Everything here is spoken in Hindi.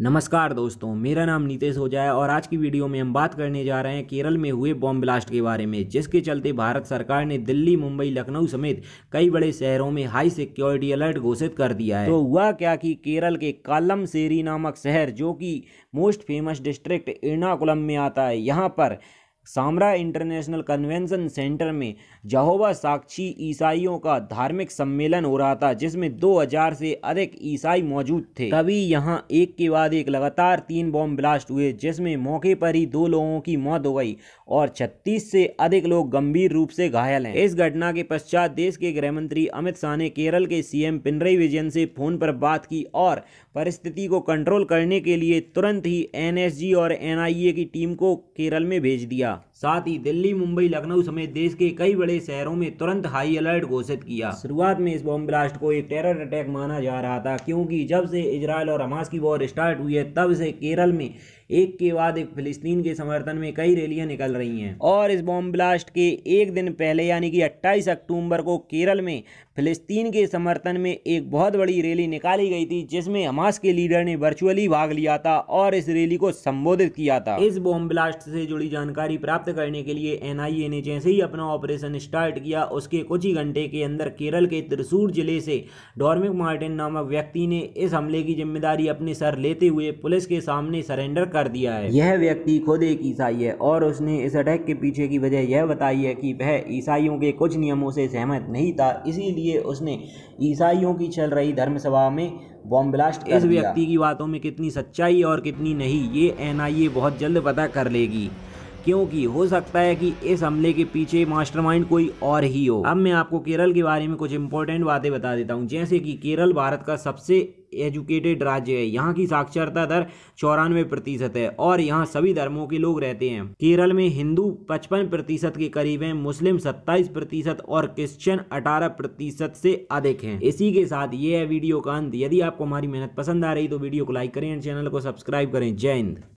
नमस्कार दोस्तों मेरा नाम नीतेश हो है और आज की वीडियो में हम बात करने जा रहे हैं केरल में हुए बॉम्ब ब्लास्ट के बारे में जिसके चलते भारत सरकार ने दिल्ली मुंबई लखनऊ समेत कई बड़े शहरों में हाई सिक्योरिटी अलर्ट घोषित कर दिया है तो हुआ क्या कि केरल के कालम सेरी नामक शहर जो कि मोस्ट फेमस डिस्ट्रिक्ट एर्नाकुलम में आता है यहाँ पर सामरा इंटरनेशनल कन्वेंशन सेंटर में जहोवा साक्षी ईसाइयों का धार्मिक सम्मेलन हो रहा था जिसमें 2000 से अधिक ईसाई मौजूद थे तभी यहाँ एक के बाद एक लगातार तीन बॉम्ब ब्लास्ट हुए जिसमें मौके पर ही दो लोगों की मौत हो गई और 36 से अधिक लोग गंभीर रूप से घायल हैं इस घटना के पश्चात देश के गृहमंत्री अमित शाह ने केरल के सीएम पिनरई विजयन से फोन पर बात की और परिस्थिति को कंट्रोल करने के लिए तुरंत ही एनएसजी और एनआईए की टीम को केरल में भेज दिया Yeah. साथ ही दिल्ली मुंबई लखनऊ समेत देश के कई बड़े शहरों में तुरंत हाई अलर्ट घोषित किया शुरुआत में इस बॉम्ब ब्लास्ट को एक टेरर अटैक माना जा रहा था क्योंकि जब से इसराइल और हमास की वॉर स्टार्ट हुई है तब से केरल में एक के बाद एक फिलिस्तीन के समर्थन में कई रैलियां निकल रही हैं और इस बॉम्ब ब्लास्ट के एक दिन पहले यानी कि 28 अक्टूबर को केरल में फिलिस्तीन के समर्थन में एक बहुत बड़ी रैली निकाली गई थी जिसमें हमास के लीडर ने वर्चुअली भाग लिया था और इस रैली को संबोधित किया था इस बॉम्ब ब्लास्ट से जुड़ी जानकारी प्राप्त प्राप्त करने के लिए एन ने जैसे ही अपना ऑपरेशन स्टार्ट किया उसके कुछ ही घंटे के अंदर केरल के त्रिशूर जिले से डॉर्मिक मार्टिन नामक व्यक्ति ने इस हमले की जिम्मेदारी अपने सर लेते हुए पुलिस के सामने सरेंडर कर दिया है यह व्यक्ति खुद एक ईसाई है और उसने इस अटैक के पीछे की वजह यह बताई है कि वह ईसाइयों के कुछ नियमों से सहमत नहीं था इसीलिए उसने ईसाइयों की चल रही धर्मसभा में बॉम्ब ब्लास्ट इस व्यक्ति की बातों में कितनी सच्चाई और कितनी नहीं ये एनआईए बहुत जल्द पता कर लेगी क्योंकि हो सकता है कि इस हमले के पीछे मास्टरमाइंड कोई और ही हो अब मैं आपको केरल के बारे में कुछ इंपॉर्टेंट बातें बता देता हूँ जैसे कि केरल भारत का सबसे एजुकेटेड राज्य है यहाँ की साक्षरता दर चौरानवे प्रतिशत है और यहाँ सभी धर्मों के लोग रहते हैं केरल में हिंदू पचपन प्रतिशत के करीब हैं मुस्लिम सत्ताईस प्रतिशत और क्रिश्चियन अठारह प्रतिशत से अधिक हैं इसी के साथ ये है वीडियो का अंत यदि आपको हमारी मेहनत पसंद आ रही तो वीडियो को लाइक करें चैनल को सब्सक्राइब करें जय हिंद